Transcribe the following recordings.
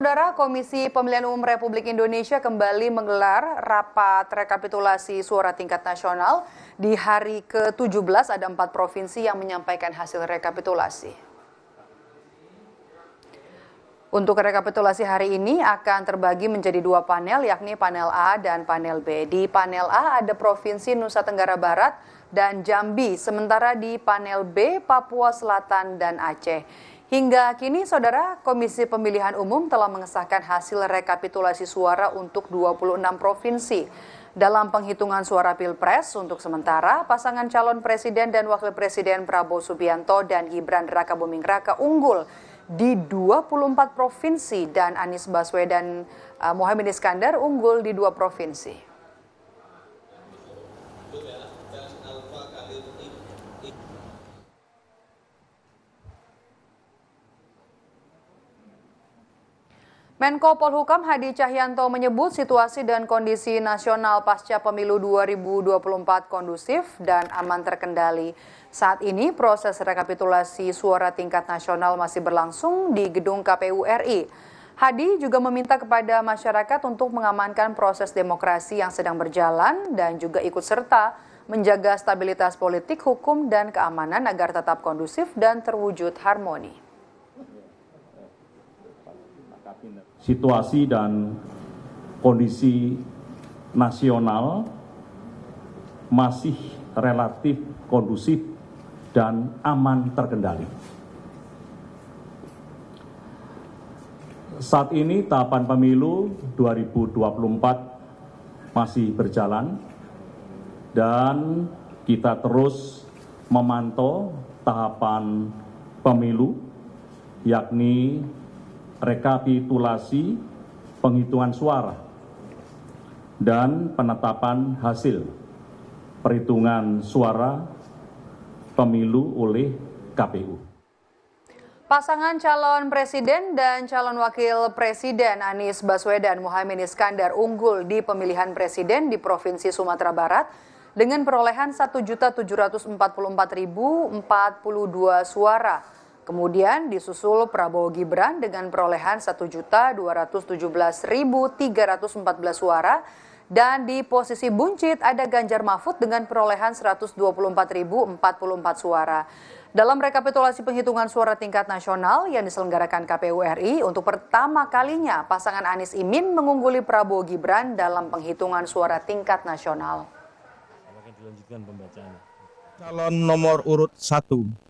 Saudara Komisi Pemilihan Umum Republik Indonesia kembali menggelar rapat rekapitulasi suara tingkat nasional. Di hari ke-17 ada empat provinsi yang menyampaikan hasil rekapitulasi. Untuk rekapitulasi hari ini akan terbagi menjadi dua panel yakni panel A dan panel B. Di panel A ada Provinsi Nusa Tenggara Barat, dan Jambi, sementara di panel B Papua Selatan dan Aceh. Hingga kini, Saudara, Komisi Pemilihan Umum telah mengesahkan hasil rekapitulasi suara untuk 26 provinsi. Dalam penghitungan suara Pilpres, untuk sementara, pasangan calon Presiden dan Wakil Presiden Prabowo Subianto dan Gibran Raka Buming Raka unggul di 24 provinsi dan Anies Baswedan uh, eh, Mohamed Iskandar unggul di dua provinsi. Menko Polhukam Hadi Cahyanto menyebut situasi dan kondisi nasional pasca pemilu 2024 kondusif dan aman terkendali. Saat ini proses rekapitulasi suara tingkat nasional masih berlangsung di gedung KPU RI. Hadi juga meminta kepada masyarakat untuk mengamankan proses demokrasi yang sedang berjalan dan juga ikut serta menjaga stabilitas politik, hukum, dan keamanan agar tetap kondusif dan terwujud harmoni situasi dan kondisi nasional masih relatif kondusif dan aman terkendali. Saat ini tahapan pemilu 2024 masih berjalan dan kita terus memantau tahapan pemilu yakni rekapitulasi penghitungan suara dan penetapan hasil perhitungan suara pemilu oleh KPU. Pasangan calon presiden dan calon wakil presiden Anies Baswedan Muhaimin Iskandar unggul di pemilihan presiden di Provinsi Sumatera Barat dengan perolehan 1.744.042 suara. Kemudian disusul Prabowo Gibran dengan perolehan 1.217.314 suara dan di posisi buncit ada Ganjar Mahfud dengan perolehan 124.044 suara. Dalam rekapitulasi penghitungan suara tingkat nasional yang diselenggarakan KPU RI, untuk pertama kalinya pasangan Anies Imin mengungguli Prabowo Gibran dalam penghitungan suara tingkat nasional. Calon nomor urut 1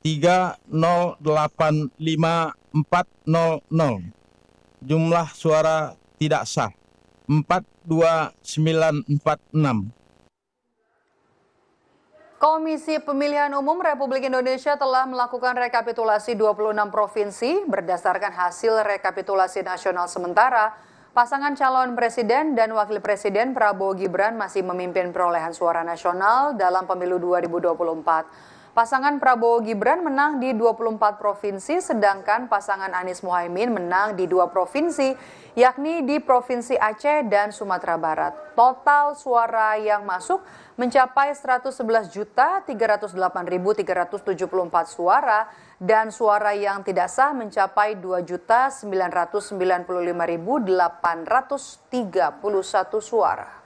3085400 jumlah suara tidak sah 42946 Komisi Pemilihan Umum Republik Indonesia telah melakukan rekapitulasi 26 provinsi berdasarkan hasil rekapitulasi nasional sementara. Pasangan calon presiden dan wakil presiden Prabowo Gibran masih memimpin perolehan suara nasional dalam pemilu 2024. Pasangan Prabowo Gibran menang di 24 provinsi, sedangkan pasangan Anies Mohaimin menang di dua provinsi, yakni di Provinsi Aceh dan Sumatera Barat. Total suara yang masuk mencapai 111.308.374 suara dan suara yang tidak sah mencapai 2.995.831 suara.